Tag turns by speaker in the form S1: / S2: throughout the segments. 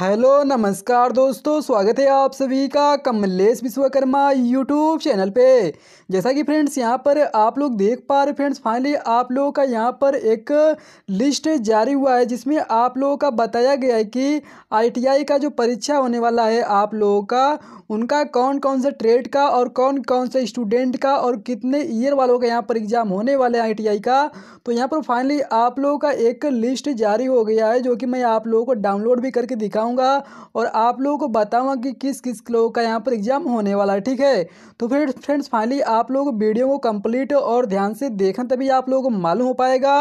S1: hello नमस्कार दोस्तों स्वागत है आप सभी का कमलेश विश्वकर्मा यूट्यूब चैनल पे जैसा कि फ्रेंड्स यहाँ पर आप लोग देख पा रहे फ्रेंड्स फाइनली आप लोगों का यहाँ पर एक लिस्ट जारी हुआ है जिसमें आप लोगों का बताया गया है कि आईटीआई का जो परीक्षा होने वाला है आप लोगों का उनका कौन कौन सा ट्रेड का और कौन कौन सा स्टूडेंट का और कितने ईयर वालों का यहाँ पर एग्ज़ाम होने वाला है आई का तो यहाँ पर फाइनली आप लोगों का एक लिस्ट जारी हो गया है जो कि मैं आप लोगों को डाउनलोड भी करके दिखाऊँ बताऊंगा और आप लोगों को बताऊंगा कि किस किस लोगों का यहाँ पर एग्ज़ाम होने वाला है ठीक है तो फिर फ्रेंड्स फाइनली आप लोग वीडियो को कंप्लीट और ध्यान से देखें तभी आप लोगों को मालूम हो पाएगा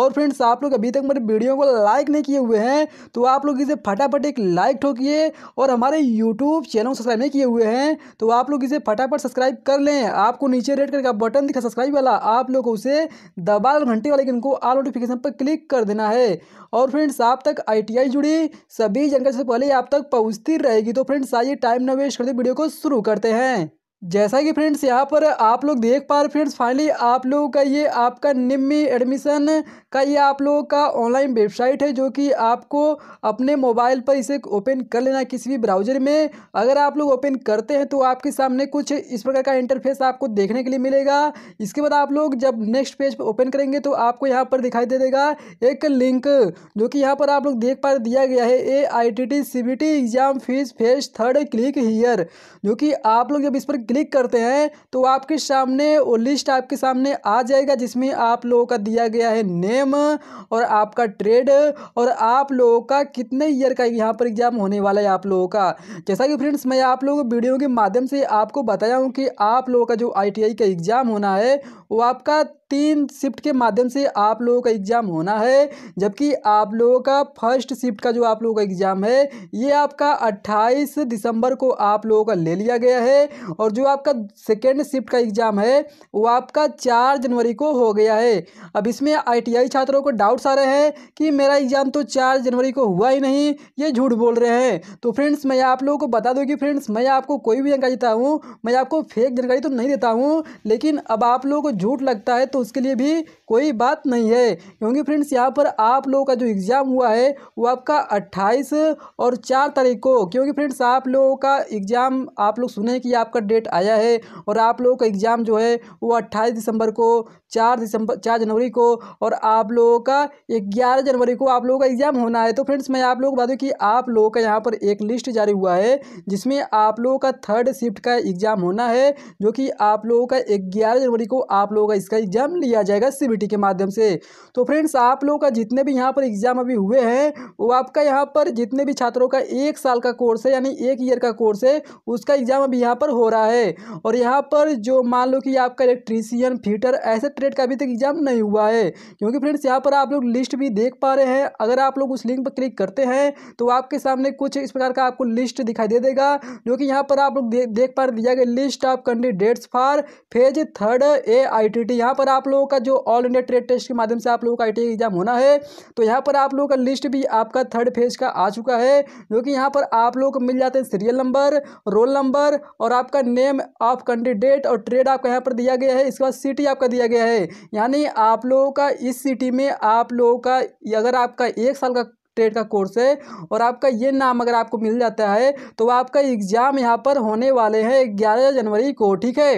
S1: और फ्रेंड्स आप लोग अभी तक मेरे वीडियो को लाइक नहीं किए हुए हैं तो आप लोग इसे फटाफट एक लाइक ठोकिए और हमारे यूट्यूब चैनल सब्सक्राइब नहीं किए हुए हैं तो आप लोग इसे फटाफट सब्सक्राइब कर लें आपको नीचे रेड कलर का बटन दिखा सब्सक्राइब वाला आप लोग उसे दबा घंटे वाले इनको आल नोटिफिकेशन पर क्लिक कर देना है और फ्रेंड्स आप तक आई जुड़ी सभी जानकारी से पहले आप तक पहुंचती रहेगी तो फ्रेंड्स आइए टाइम न वेस्ट करते वीडियो को शुरू करते हैं जैसा कि फ्रेंड्स यहाँ पर आप लोग देख पा रहे फ्रेंड्स फाइनली आप लोगों का ये आपका निम्मी एडमिशन का ये आप लोगों का ऑनलाइन वेबसाइट है जो कि आपको अपने मोबाइल पर इसे ओपन कर लेना किसी भी ब्राउजर में अगर आप लोग ओपन करते हैं तो आपके सामने कुछ इस प्रकार का इंटरफेस आपको देखने के लिए मिलेगा इसके बाद आप लोग जब नेक्स्ट पेज पर ओपन करेंगे तो आपको यहाँ पर दिखाई दे देगा एक लिंक जो कि यहाँ पर आप लोग देख पा दिया गया है A I T exam fees phase third click here जो कि आप लोग जब इस पर क्लिक करते हैं तो आपके सामने वो लिस्ट आपके सामने आ जाएगा जिसमें आप लोगों का दिया गया है नेम और आपका ट्रेड और आप लोगों का कितने ईयर का यहाँ पर एग्ज़ाम होने वाला है आप लोगों का जैसा कि फ्रेंड्स मैं आप लोगों को वीडियो के माध्यम से आपको बताया हूँ कि आप लोगों का जो आई का एग्ज़ाम होना है वो आपका तीन शिफ्ट के माध्यम से आप लोगों का एग्ज़ाम होना है जबकि आप लोगों का फर्स्ट शिफ्ट का जो आप लोगों का एग्ज़ाम है ये आपका 28 दिसंबर को आप लोगों का ले लिया गया है और जो जो आपका सेकेंड शिफ्ट का एग्ज़ाम है वो आपका चार जनवरी को हो गया है अब इसमें आईटीआई छात्रों को डाउट्स आ रहे हैं कि मेरा एग्ज़ाम तो चार जनवरी को हुआ ही नहीं ये झूठ बोल रहे हैं तो फ्रेंड्स मैं आप लोगों को बता दूँ कि फ्रेंड्स मैं आपको कोई भी जानकारी देता हूँ मैं आपको फेक जानकारी तो नहीं देता हूँ लेकिन अब आप लोगों को झूठ लगता है तो उसके लिए भी कोई बात नहीं है क्योंकि फ्रेंड्स यहाँ पर आप लोगों का जो एग्ज़ाम हुआ है वो आपका अट्ठाईस और चार तारीख को क्योंकि फ्रेंड्स आप लोगों का एग्ज़ाम आप लोग सुने कि आपका डेट डेट आया है और आप लोगों का एग्ज़ाम जो है वो अट्ठाईस दिसंबर को चार दिसंबर चार जनवरी को और आप लोगों का ग्यारह जनवरी को आप लोगों का एग्ज़ाम होना है तो फ्रेंड्स मैं आप लोगों को बता दूँ कि आप लोगों का यहाँ पर एक लिस्ट जारी हुआ है जिसमें आप लोगों का थर्ड शिफ्ट का एग्ज़ाम होना है जो कि आप लोगों का ग्यारह जनवरी को आप लोगों का इसका एग्ज़ाम लिया जाएगा सी के माध्यम से तो फ्रेंड्स आप लोगों का जितने भी यहाँ पर एग्ज़ाम अभी हुए हैं वो आपका यहाँ पर जितने भी छात्रों का एक साल का कोर्स है यानी एक ईयर का कोर्स है उसका एग्ज़ाम अभी यहाँ पर हो रहा है है और यहाँ पर जो मान लो कि आपका इलेक्ट्रीसियन फीटर ऐसे ट्रेड का अभी तक एग्जाम नहीं हुआ है क्योंकि फ्रेंड्स यहाँ पर आप लोग लिस्ट भी देख पा रहे हैं अगर आप लोग उस लिंक पर क्लिक करते हैं तो आपके सामने कुछ इस प्रकार का आपको लिस्ट दिखाई दे देगा जो कि यहाँ पर आप लोग देख पा रहे दिया गया list of candidates for phase third A I T T यहाँ पर आप लोगों का जो ऑल इंडिया ट्रेड टेस्ट के माध्यम से आप लोगों का आई टी एग्जाम होना है तो यहाँ पर आप लोगों का लिस्ट भी आपका थर्ड फेज का आ चुका है जो कि यहाँ पर आप लोग मिल जाते हैं सीरियल नंबर रोल नंबर और आपका नेम नेम ऑफ कैंडिडेट और ट्रेड आपका यहाँ पर दिया गया है इसके बाद सिटी आपका दिया गया है यानी आप लोगों का इस सिटी में आप लोगों का अगर आपका एक साल का ट्रेड का कोर्स है और आपका ये नाम अगर आपको मिल जाता है तो आपका एग्ज़ाम यहाँ पर होने वाले हैं ग्यारह जनवरी को ठीक है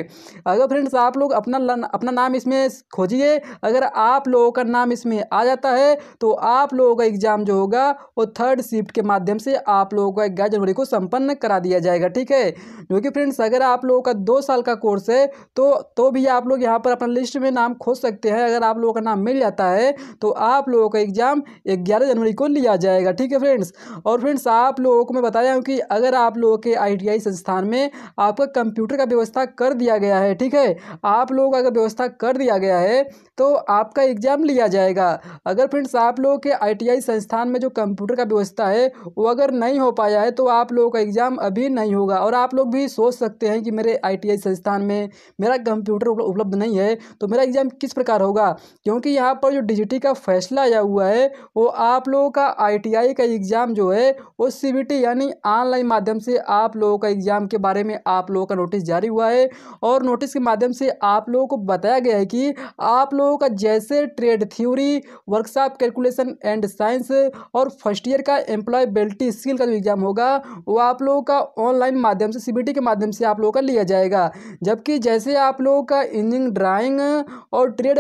S1: अगर फ्रेंड्स आप लोग अपना अपना नाम इसमें खोजिए अगर आप लोगों का नाम इसमें आ जाता है तो आप लोगों का एग्ज़ाम जो होगा वो थर्ड शिफ्ट के माध्यम से आप लोगों का ग्यारह जनवरी को संपन्न करा दिया जाएगा ठीक है जो कि फ्रेंड्स अगर आप लोगों का दो साल का कोर्स है तो तो भी आप लोग यहाँ पर अपना लिस्ट में नाम खोज सकते हैं अगर आप लोगों का नाम मिल जाता है तो आप लोगों का एग्ज़ाम ग्यारह जनवरी को लिया आ जाएगा ठीक है फ्रेंड्स और फ्रेंड्स आप लोगों को मैं बताया हूँ कि अगर आप लोगों के आई संस्थान में आपका कंप्यूटर का व्यवस्था कर दिया गया है ठीक है आप लोगों का अगर व्यवस्था कर दिया गया है तो आपका एग्ज़ाम लिया जाएगा अगर फ्रेंड्स आप लोगों के आई संस्थान में जो कंप्यूटर का व्यवस्था है वो अगर नहीं हो पाया है तो आप लोगों का एग्ज़ाम अभी नहीं होगा और आप लोग भी सोच सकते हैं कि मेरे आई संस्थान में मेरा कंप्यूटर उपलब्ध नहीं है तो मेरा एग्ज़ाम किस प्रकार होगा क्योंकि यहाँ पर जो डिजिटी का फैसला आया हुआ है वो आप लोगों का आईटीआई का एग्ज़ाम जो है वो सीबीटी यानी ऑनलाइन माध्यम से आप लोगों का एग्ज़ाम के बारे में आप लोगों का नोटिस जारी हुआ है और नोटिस के माध्यम से आप लोगों को बताया गया है कि आप लोगों का जैसे trade theory workshop calculation and science और फर्स्ट ईयर का एम्प्लॉयबिलिटी स्किल का जो एग्ज़ाम होगा वो आप लोगों का ऑनलाइन माध्यम से सी के माध्यम से आप लोगों का लिया जाएगा जबकि जैसे आप लोगों का इंजिन ड्राइंग और ट्रेड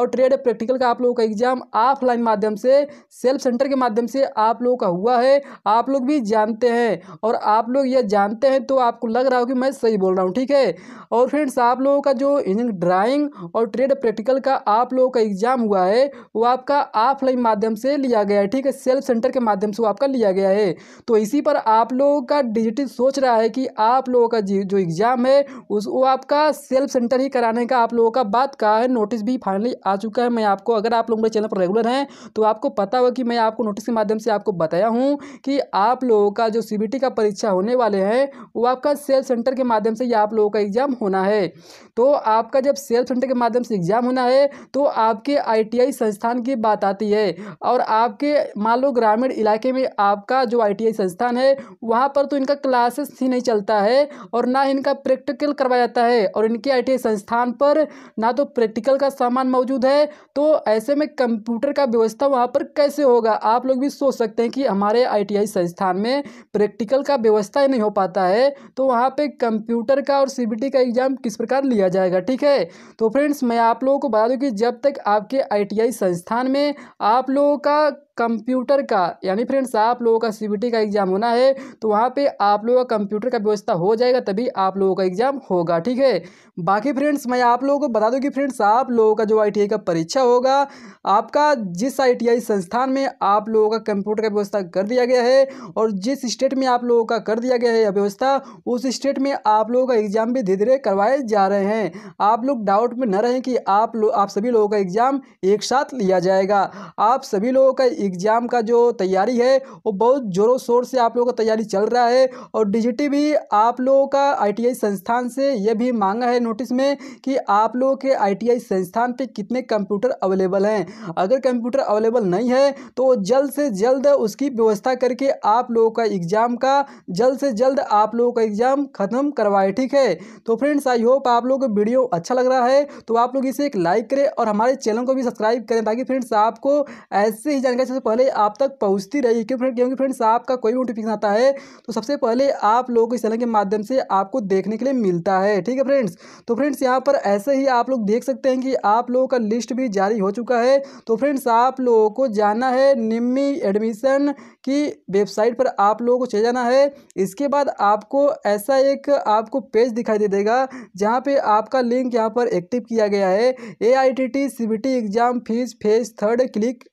S1: और ट्रेड प्रैक्टिकल का आप लोगों का एग्ज़ाम ऑफलाइन माध्यम से सेल्फ सेंटर के माध्यम माध्यम से आप लोगों का हुआ है आप लोग भी जानते हैं और आप लोग यह जानते हैं तो आपको लग रहा हो कि मैं सही बोल रहा हूँ ठीक है और फ्रेंड्स आप लोगों का जो इंजीनियरिंग ड्राइंग और ट्रेड प्रैक्टिकल का आप लोगों का एग्जाम हुआ है वो आपका ऑफलाइन माध्यम से लिया गया है ठीक है सेल्फ सेंटर के माध्यम से वो आपका लिया गया है तो इसी पर आप लोगों का डिजिटल सोच रहा है कि आप लोगों का जो एग्ज़ाम है उस वो आपका सेल्फ सेंटर ही कराने का आप लोगों का बात कहा है नोटिस भी फाइनली आ चुका है मैं आपको अगर आप लोग मेरे चैनल पर रेगुलर हैं तो आपको पता होगा कि मैं आपको नोटिस के माध्यम से आपको बताया हूँ कि आप लोगों का जो सी का परीक्षा होने वाले हैं वो आपका सेल्फ सेंटर के माध्यम से या आप लोगों का एग्ज़ाम होना है तो आपका जब सेल्फ सेंटर के माध्यम से एग्ज़ाम होना है तो आपके आई संस्थान की बात आती है और आपके मान लो ग्रामीण इलाके में आपका जो आई संस्थान है वहाँ पर तो इनका क्लासेस ही नहीं चलता है और ना इनका प्रैक्टिकल करवाया जाता है और इनके आई संस्थान पर ना तो प्रैक्टिकल का सामान मौजूद है तो ऐसे में कंप्यूटर का व्यवस्था वहाँ पर कैसे होगा आप लोग लोग भी सोच सकते हैं कि हमारे आईटीआई संस्थान में प्रैक्टिकल का व्यवस्था ही नहीं हो पाता है तो वहाँ पे कंप्यूटर का और सीबीटी का एग्ज़ाम किस प्रकार लिया जाएगा ठीक है तो फ्रेंड्स मैं आप लोगों को बता दूँ कि जब तक आपके आईटीआई संस्थान में आप लोगों का कंप्यूटर का यानी फ्रेंड्स आप लोगों का सी का एग्ज़ाम होना है तो वहाँ पे आप लोगों का कंप्यूटर का व्यवस्था हो जाएगा तभी आप लोगों का एग्ज़ाम होगा ठीक है बाकी फ्रेंड्स मैं आप लोगों को बता दूँ कि फ्रेंड्स आप लोगों का जो आई का परीक्षा होगा आपका जिस आई संस्थान में आप लोगों का कंप्यूटर का व्यवस्था कर दिया गया है और जिस स्टेट में आप लोगों का कर दिया गया है यह व्यवस्था उस स्टेट में आप लोगों का एग्ज़ाम भी धीरे धीरे करवाए जा रहे हैं आप लोग डाउट में न रहें कि आप लोग आप सभी लोगों का एग्ज़ाम एक साथ लिया जाएगा आप सभी लोगों का एग्ज़ाम का जो तैयारी है वो बहुत ज़ोरों शोर से आप लोगों का तैयारी चल रहा है और डी भी आप लोगों का आई संस्थान से यह भी मांगा है नोटिस में कि आप लोगों के आई संस्थान पर कितने कंप्यूटर अवेलेबल हैं अगर कंप्यूटर अवेलेबल नहीं है तो जल्द से जल्द उसकी व्यवस्था करके आप लोगों का एग्ज़ाम का जल्द से जल्द आप लोगों का एग्ज़ाम ख़त्म करवाए ठीक है तो फ्रेंड्स आई होप आप लोगों वीडियो अच्छा लग रहा है तो आप लोग इसे एक लाइक करें और हमारे चैनल को भी सब्सक्राइब करें ताकि फ्रेंड्स आपको ऐसे ही जानकारी सबसे पहले आप तक पहुंचती रही क्यों फ्रेंड क्योंकि फ्रेंड्स आपका कोई भी नोटिफिकेशन आता है तो सबसे पहले आप लोगों को इस चैनल के माध्यम से आपको देखने के लिए मिलता है ठीक है फ्रेंड्स तो फ्रेंड्स यहाँ पर ऐसे ही आप लोग देख सकते हैं कि आप लोगों का लिस्ट भी जारी हो चुका है तो फ्रेंड्स आप लोगों को जाना है निम्मी एडमिशन की वेबसाइट पर आप लोगों को चले जाना है इसके बाद आपको ऐसा एक आपको पेज दिखाई दे देगा जहाँ पर आपका लिंक यहाँ पर एक्टिव किया गया है A I T T C B T exam fees phase third click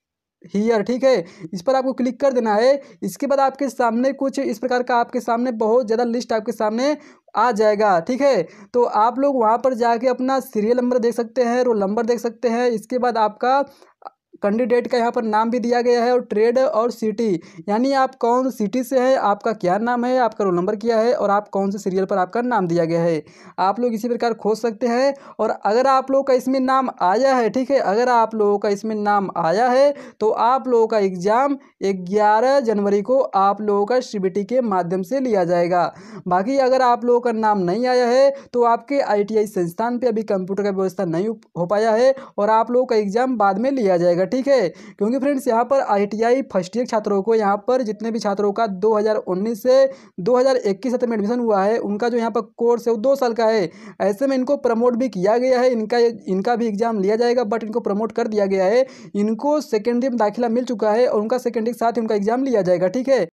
S1: here ठीक है इस पर आपको क्लिक कर देना है इसके बाद आपके सामने कुछ इस प्रकार का आपके सामने बहुत ज़्यादा लिस्ट आपके सामने आ जाएगा ठीक है तो आप लोग वहाँ पर जाके अपना सीरियल नंबर देख सकते हैं रोल नंबर देख सकते हैं इसके बाद आपका कैंडिडेट का यहाँ पर नाम भी दिया गया है और ट्रेड और सिटी यानी आप कौन सिटी से हैं आपका क्या नाम है आपका रोल नंबर क्या है और आप कौन से सीरियल पर आपका नाम दिया गया है आप लोग इसी प्रकार खोज सकते हैं और अगर आप लोगों का इसमें नाम आया है ठीक है अगर आप लोगों का इसमें नाम आया है तो आप लोगों का एग्ज़ाम ग्यारह जनवरी को आप लोगों का सी के माध्यम से लिया जाएगा बाकी अगर आप लोगों का नाम नहीं आया है तो आपके आई संस्थान पर अभी कंप्यूटर का व्यवस्था नहीं हो पाया है और आप लोगों का एग्ज़ाम बाद में लिया जाएगा जाएगा ठीक है क्योंकि फ्रेंड्स यहाँ पर आई फर्स्ट ईयर छात्रों को यहाँ पर जितने भी छात्रों का 2019 से 2021 हज़ार में एडमिशन हुआ है उनका जो यहाँ पर कोर्स है वो दो साल का है ऐसे में इनको प्रमोट भी किया गया है इनका इनका भी एग्जाम लिया जाएगा बट इनको प्रमोट कर दिया गया है इनको सेकेंडरी में दाखिला मिल चुका है और उनका सेकेंडरी के साथ ही उनका एग्जाम लिया जाएगा ठीक है